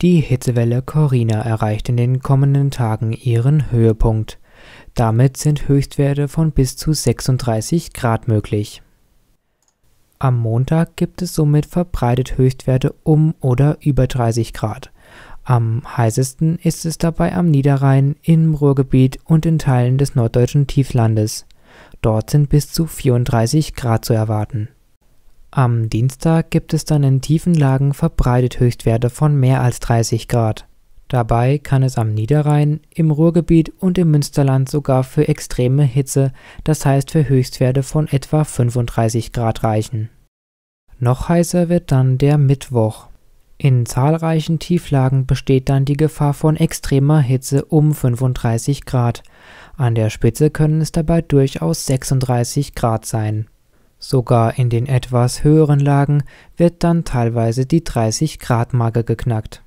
Die Hitzewelle Corina erreicht in den kommenden Tagen ihren Höhepunkt. Damit sind Höchstwerte von bis zu 36 Grad möglich. Am Montag gibt es somit verbreitet Höchstwerte um oder über 30 Grad. Am heißesten ist es dabei am Niederrhein, im Ruhrgebiet und in Teilen des norddeutschen Tieflandes. Dort sind bis zu 34 Grad zu erwarten. Am Dienstag gibt es dann in tiefen Lagen verbreitet Höchstwerte von mehr als 30 Grad. Dabei kann es am Niederrhein, im Ruhrgebiet und im Münsterland sogar für extreme Hitze, das heißt für Höchstwerte von etwa 35 Grad reichen. Noch heißer wird dann der Mittwoch. In zahlreichen Tieflagen besteht dann die Gefahr von extremer Hitze um 35 Grad. An der Spitze können es dabei durchaus 36 Grad sein. Sogar in den etwas höheren Lagen wird dann teilweise die 30 Grad Marke geknackt